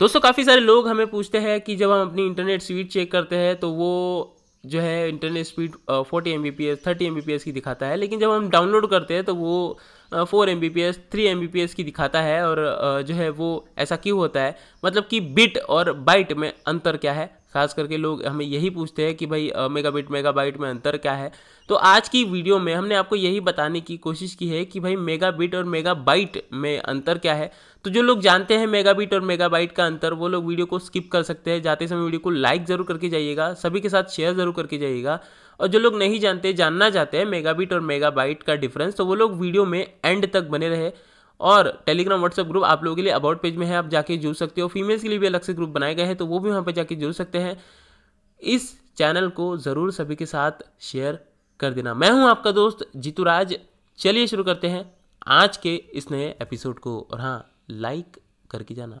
दोस्तों काफ़ी सारे लोग हमें पूछते हैं कि जब हम अपनी इंटरनेट स्पीड चेक करते हैं तो वो जो है internet speed forty M B P S thirty M B P S की दिखाता है लेकिन जब हम डाउनलोड करते हैं तो वो four M B P S three M B P S की दिखाता है और जो है वो ऐसा क्यों होता है मतलब कि बिट और बाइट में अंतर क्या है खास करके लोग हमें यही पूछते हैं कि भाई मेगा बिट मेगा बाइट में अंतर क्या है तो आज की वीडियो में हमने आपको यही बताने की कोशिश की है कि भाई मेगा बिट और मेगा बाइट में अंतर क्या है तो जो लोग जानते हैं मेगाबिट और मेगा बाइट का अंतर वो लोग वीडियो को स्किप कर सकते हैं जाते समय वीडियो को लाइक ज़रूर करके जाइएगा सभी के साथ शेयर ज़रूर करके जाइएगा और जो लोग नहीं जानते जानना चाहते हैं मेगाबिट और मेगाबाइट का डिफरेंस तो वो लोग वीडियो में एंड तक बने रहे और टेलीग्राम व्हाट्सअप ग्रुप आप लोगों के लिए अबाउट पेज में है आप जाके जुड़ सकते हो फीमेल्स के लिए भी अलग से ग्रुप बनाए गए हैं तो वो भी वहाँ पर जाके जुड़ सकते हैं इस चैनल को ज़रूर सभी के साथ शेयर कर देना मैं हूँ आपका दोस्त जीतू राज चलिए शुरू करते हैं आज के इस नए एपिसोड को और हाँ लाइक करके जाना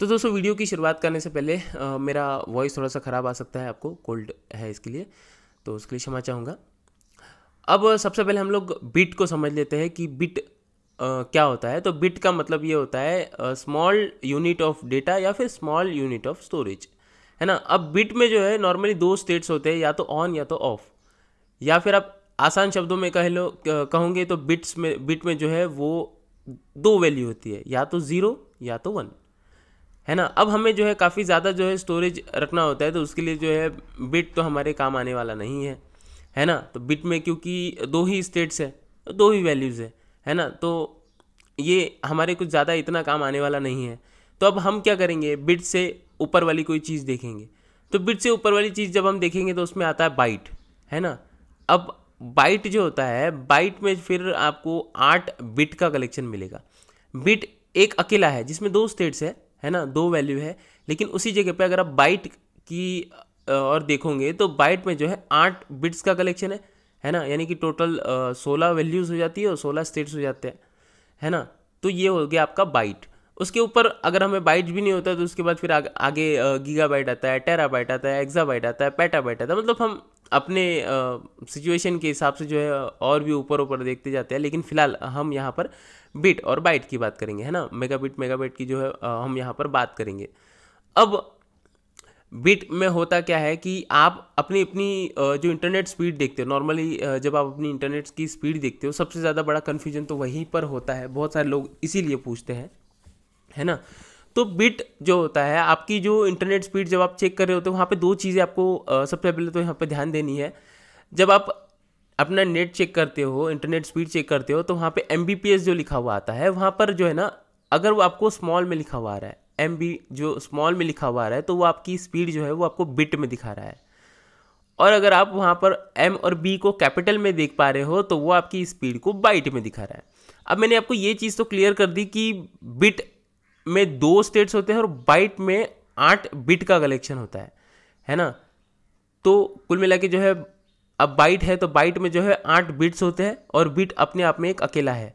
तो दोस्तों वीडियो की शुरुआत करने से पहले आ, मेरा वॉइस थोड़ा सा ख़राब आ सकता है आपको कोल्ड है इसके लिए तो उसके लिए क्षमा चाहूँगा अब सबसे पहले हम लोग बिट को समझ लेते हैं कि बिट क्या होता है तो बिट का मतलब ये होता है स्मॉल यूनिट ऑफ डेटा या फिर स्मॉल यूनिट ऑफ स्टोरेज है ना अब बिट में जो है नॉर्मली दो स्टेट्स होते हैं या तो ऑन या तो ऑफ या फिर आप आसान शब्दों में कह लो कहोगे तो बिट्स में बिट में जो है वो दो वैल्यू होती है या तो ज़ीरो या तो वन है ना अब हमें जो है काफ़ी ज़्यादा जो है स्टोरेज रखना होता है तो उसके लिए जो है बिट तो हमारे काम आने वाला नहीं है है ना तो बिट में क्योंकि दो ही स्टेट्स है दो ही वैल्यूज़ है है ना तो ये हमारे कुछ ज़्यादा इतना काम आने वाला नहीं है तो अब हम क्या करेंगे बिट से ऊपर वाली कोई चीज़ देखेंगे तो बिट से ऊपर वाली चीज़ जब हम देखेंगे तो उसमें आता है बाइट है ना अब बाइट जो होता है बाइट में फिर आपको आठ बिट का कलेक्शन मिलेगा बिट एक अकेला है जिसमें दो स्टेट्स है है ना दो वैल्यू है लेकिन उसी जगह पे अगर आप बाइट की और देखोगे तो बाइट में जो है आठ बिट्स का कलेक्शन है है ना यानी कि टोटल सोलह वैल्यूज़ हो जाती है और सोलह स्टेट्स हो जाते हैं है ना तो ये हो गया आपका बाइट उसके ऊपर अगर हमें बाइट भी नहीं होता तो उसके बाद फिर आग, आगे गीगा बाइट आता है टेरा बाइट आता है एग्जा बाइट आता है पैटा बाइट आता है मतलब हम अपने सिचुएशन के हिसाब से जो है और भी ऊपर ऊपर देखते जाते हैं लेकिन फिलहाल हम यहाँ पर बिट और बाइट की बात करेंगे है ना मेगा बिट मेगा बाइट की जो है आ, हम यहाँ पर बात करेंगे अब बिट में होता क्या है कि आप अपनी अपनी जो इंटरनेट स्पीड देखते हो नॉर्मली जब आप अपनी इंटरनेट की स्पीड देखते हो सबसे ज़्यादा बड़ा कन्फ्यूजन तो वहीं पर होता है बहुत सारे लोग इसीलिए पूछते हैं है ना तो बिट जो होता है आपकी जो इंटरनेट स्पीड जब आप चेक कर रहे होते हो वहाँ पे दो चीज़ें आपको सबसे पहले तो यहाँ पे ध्यान देनी है जब आप अपना नेट चेक करते हो इंटरनेट स्पीड चेक करते हो तो वहाँ पे एम जो लिखा हुआ आता है वहाँ पर जो है ना अगर वो आपको स्मॉल में लिखा हुआ आ रहा है एम जो स्मॉल में लिखा हुआ आ रहा है तो वो आपकी स्पीड जो है वो आपको बिट में दिखा रहा है और अगर आप वहाँ पर एम और बी को कैपिटल में देख पा रहे हो तो वो आपकी स्पीड को बाइट में दिखा रहा है अब मैंने आपको ये चीज़ तो क्लियर कर दी कि बिट में दो स्टेट्स होते हैं और बाइट में आठ बिट का कलेक्शन होता है है ना तो कुल मिला के जो है अब बाइट है तो बाइट में जो है आठ बिट्स होते हैं और बिट अपने आप में एक अकेला है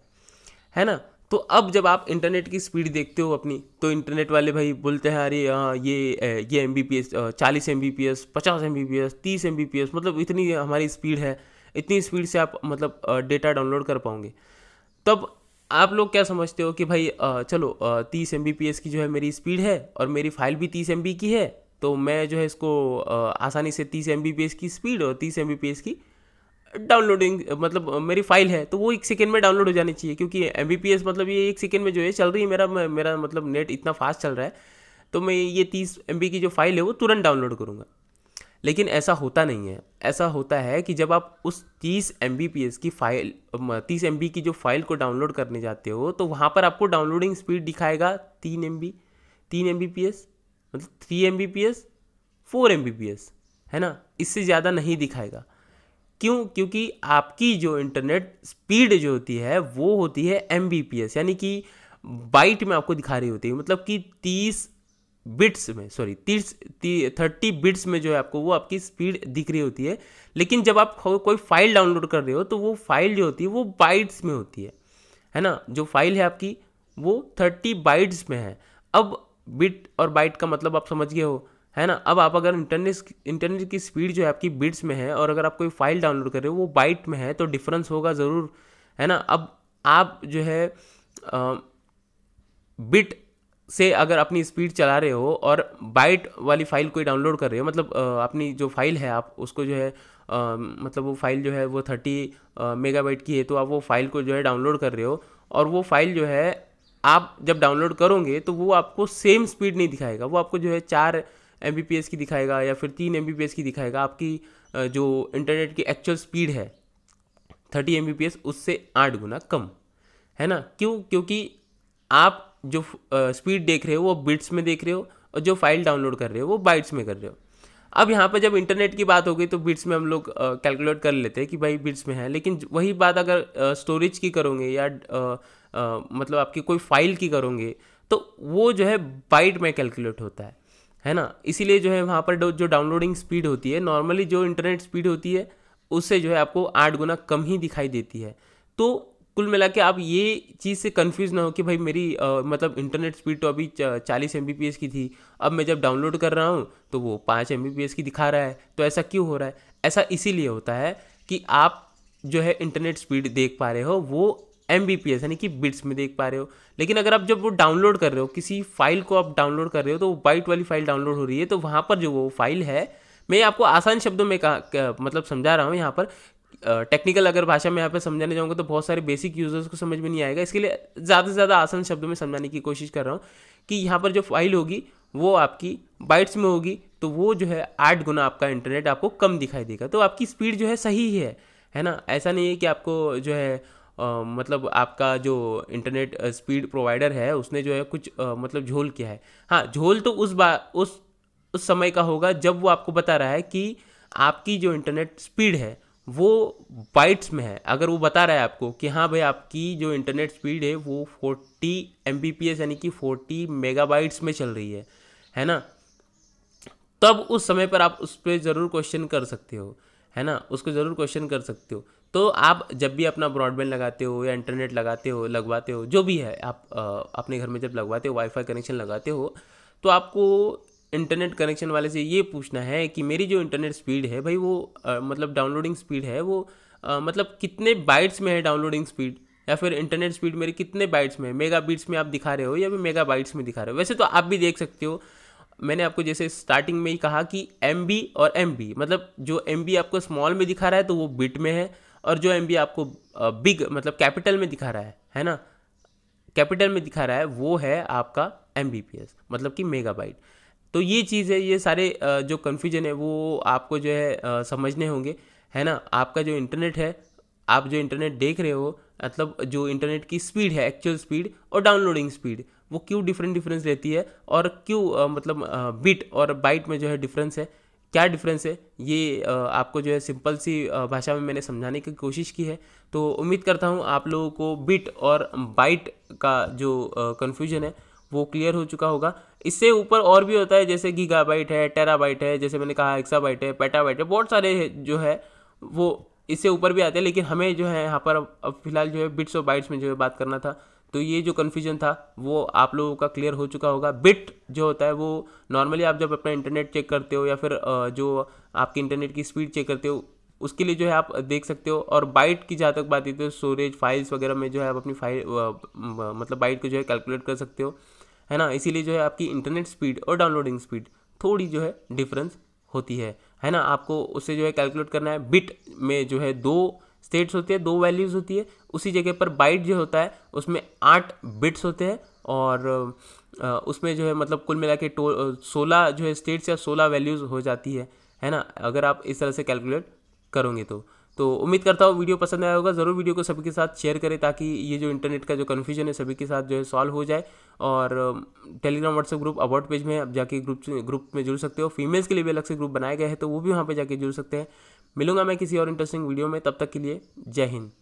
है ना तो अब जब आप इंटरनेट की स्पीड देखते हो अपनी तो इंटरनेट वाले भाई बोलते हैं अरे ये ये एम बी पी एस चालीस एम बी पी एस पचास एम बी पी एस तीस एम बी पी एस मतलब इतनी हमारी स्पीड है इतनी स्पीड से आप मतलब डेटा डाउनलोड कर पाओगे तब आप लोग क्या समझते हो कि भाई चलो तीस एम की जो है मेरी स्पीड है और मेरी फाइल भी तीस एम की है तो मैं जो है इसको आसानी से तीस एम की स्पीड और तीस एम की डाउनलोडिंग मतलब मेरी फाइल है तो वो एक सेकेंड में डाउनलोड हो जानी चाहिए क्योंकि एम मतलब ये एक सेकेंड में जो है चल रही है मेरा मेरा मतलब नेट इतना फास्ट चल रहा है तो मैं ये तीस एम की जो फाइल है वो तुरंत डाउनलोड करूँगा लेकिन ऐसा होता नहीं है ऐसा होता है कि जब आप उस 30 एम की फाइल 30 एम की जो फाइल को डाउनलोड करने जाते हो तो वहाँ पर आपको डाउनलोडिंग स्पीड दिखाएगा तीन एम बी तीन एम मतलब three M B P S four M B P S है ना इससे ज़्यादा नहीं दिखाएगा क्यों क्योंकि आपकी जो इंटरनेट स्पीड जो होती है वो होती है एम बी पी एस यानी कि बाइट में आपको दिखा रही होती है मतलब कि तीस बिट्स में सॉरी तीस थर्टी बिट्स में जो है आपको वो आपकी स्पीड दिख रही होती है लेकिन जब आप कोई फाइल डाउनलोड कर रहे हो तो वो फाइल जो होती है वो बाइट्स में होती है है ना जो फाइल है आपकी वो थर्टी बाइट्स में है अब बिट और बाइट का मतलब आप समझ गए हो है ना अब आप अगर इंटरनेट इंटरनेट की स्पीड जो है आपकी बिट्स में है और अगर आप कोई फाइल डाउनलोड कर रहे हो वो बाइट में है तो डिफरेंस होगा ज़रूर है ना अब आप जो है आ, बिट से अगर अपनी स्पीड चला रहे हो और बाइट वाली फ़ाइल कोई डाउनलोड कर रहे हो मतलब अपनी जो फाइल है आप उसको जो है आ, मतलब वो फाइल जो है वो थर्टी मेगाबाइट की है तो आप वो फाइल को जो है डाउनलोड कर रहे हो और वो फाइल जो है आप जब डाउनलोड करोगे तो वो आपको सेम स्पीड नहीं दिखाएगा वो आपको जो है चार एम की दिखाएगा या फिर तीन एम की दिखाएगा आपकी जो इंटरनेट की एक्चुअल स्पीड है थर्टी एम उससे आठ गुना कम है ना क्यों क्योंकि आप जो स्पीड देख रहे हो वो बिट्स में देख रहे हो और जो फाइल डाउनलोड कर रहे हो वो बाइट्स में कर रहे हो अब यहाँ पर जब इंटरनेट की बात हो गई तो बिट्स में हम लोग कैलकुलेट कर लेते हैं कि भाई बिट्स में है लेकिन वही बात अगर स्टोरेज की करोगे या आ, मतलब आपकी कोई फाइल की करोगे तो वो जो है बाइट में कैलकुलेट होता है है ना इसीलिए जो है वहाँ पर जो डाउनलोडिंग स्पीड होती है नॉर्मली जो इंटरनेट स्पीड होती है उससे जो है आपको आठ गुना कम ही दिखाई देती है तो कुल मिला के आप ये चीज़ से कन्फ्यूज़ ना हो कि भाई मेरी आ, मतलब इंटरनेट स्पीड तो अभी चालीस एम की थी अब मैं जब डाउनलोड कर रहा हूँ तो वो पाँच एम की दिखा रहा है तो ऐसा क्यों हो रहा है ऐसा इसीलिए होता है कि आप जो है इंटरनेट स्पीड देख पा रहे हो वो एम बी पी एस यानी कि बिट्स में देख पा रहे हो लेकिन अगर आप जब वो डाउनलोड कर रहे हो किसी फाइल को आप डाउनलोड कर रहे हो तो वो बाइट वाली फाइल डाउनलोड हो रही है तो वहाँ पर जो वो फाइल है मैं आपको आसान शब्दों में कहा मतलब समझा रहा हूँ यहाँ पर टेक्निकल अगर भाषा में यहाँ पे समझाने जाऊँगा तो बहुत सारे बेसिक यूज़र्स को समझ में नहीं आएगा इसके लिए ज़्यादा से ज़्यादा आसान शब्दों में समझाने की कोशिश कर रहा हूँ कि यहाँ पर जो फाइल होगी वो आपकी बाइट्स में होगी तो वो जो है आठ गुना आपका इंटरनेट आपको कम दिखाई देगा तो आपकी स्पीड जो है सही ही है है ना ऐसा नहीं है कि आपको जो है आ, मतलब आपका जो इंटरनेट स्पीड प्रोवाइडर है उसने जो है कुछ आ, मतलब झोल किया है हाँ झोल तो उस बा उस उस समय का होगा जब वो आपको बता रहा है कि आपकी जो इंटरनेट स्पीड है वो बाइट्स में है अगर वो बता रहा है आपको कि हाँ भाई आपकी जो इंटरनेट स्पीड है वो 40 एम यानी कि 40 मेगाबाइट्स में चल रही है है ना तब उस समय पर आप उस पर ज़रूर क्वेश्चन कर सकते हो है ना उसको ज़रूर क्वेश्चन कर सकते हो तो आप जब भी अपना ब्रॉडबैंड लगाते हो या इंटरनेट लगाते हो लगवाते हो जो भी है आप आ, अपने घर में जब लगवाते हो वाईफाई कनेक्शन लगाते हो तो आपको इंटरनेट कनेक्शन वाले से ये पूछना है कि मेरी जो इंटरनेट स्पीड है भाई वो आ, मतलब डाउनलोडिंग स्पीड है वो आ, मतलब कितने बाइट्स में है डाउनलोडिंग स्पीड या फिर इंटरनेट स्पीड मेरी कितने बाइट्स में मेगा बीट्स में आप दिखा रहे हो या फिर मेगा बाइट्स में दिखा रहे हो वैसे तो आप भी देख सकते हो मैंने आपको जैसे स्टार्टिंग में ही कहा कि एम और एम मतलब जो एम आपको स्मॉल में दिखा रहा है तो वो बिट में है और जो एम आपको बिग मतलब कैपिटल में दिखा रहा है है ना कैपिटल में दिखा रहा है वो है आपका एम मतलब कि बाइट तो ये चीज़ है ये सारे जो कन्फ्यूजन है वो आपको जो है समझने होंगे है ना आपका जो इंटरनेट है आप जो इंटरनेट देख रहे हो मतलब जो इंटरनेट की स्पीड है एक्चुअल स्पीड और डाउनलोडिंग स्पीड वो क्यों डिफरेंट डिफरेंस रहती है और क्यों मतलब बिट और बाइट में जो है डिफरेंस है क्या डिफरेंस है ये आपको जो है सिंपल सी भाषा में मैंने समझाने की कोशिश की है तो उम्मीद करता हूँ आप लोगों को बिट और बाइट का जो कन्फ्यूजन है वो क्लियर हो चुका होगा इससे ऊपर और भी होता है जैसे गीगाबाइट है टेराबाइट है जैसे मैंने कहा एक्साबाइट है पेटाबाइट है बहुत सारे जो है वो इससे ऊपर भी आते हैं लेकिन हमें जो है यहाँ पर अब फिलहाल जो है बिट्स और बाइट्स में जो है बात करना था तो ये जो कन्फ्यूजन था वो आप लोगों का क्लियर हो चुका होगा बिट जो होता है वो नॉर्मली आप जब अपना इंटरनेट चेक करते हो या फिर जो आपकी इंटरनेट की स्पीड चेक करते हो उसके लिए जो है आप देख सकते हो और बाइट की जहाँ तक बात होती है तो स्टोरेज फाइल्स वगैरह में जो है आप अपनी फाइल मतलब बाइट को जो है कैलकुलेट कर सकते हो है ना इसीलिए जो है आपकी इंटरनेट स्पीड और डाउनलोडिंग स्पीड थोड़ी जो है डिफरेंस होती है है ना आपको उससे जो है कैलकुलेट करना है बिट में जो है दो स्टेट्स होती है दो वैल्यूज़ होती है उसी जगह पर बाइट जो होता है उसमें आठ बिट्स होते हैं और उसमें जो है मतलब कुल मिला के टो सोलह जो है स्टेट्स या सोलह वैल्यूज़ हो जाती है है ना अगर आप इस तरह से कैलकुलेट करोगे तो तो उम्मीद करता हूँ वीडियो पसंद आया होगा ज़रूर वीडियो को सभी के साथ शेयर करें ताकि ये जो इंटरनेट का जो कन्फ्यूजन है सभी के साथ जो है सॉल्व हो जाए और टेलीग्राम व्हाट्सएप ग्रुप अवार्ड पेज में आप जाके ग्रुप ग्रुप में जुड़ सकते हो फीमेल्स के लिए भी अलग से ग्रुप बनाया गया है तो वो भी वहाँ पर जाके जुड़ सकते हैं मिलूंगा मैं किसी और इंटरेस्टिंग वीडियो में तब तक के लिए जय हिंद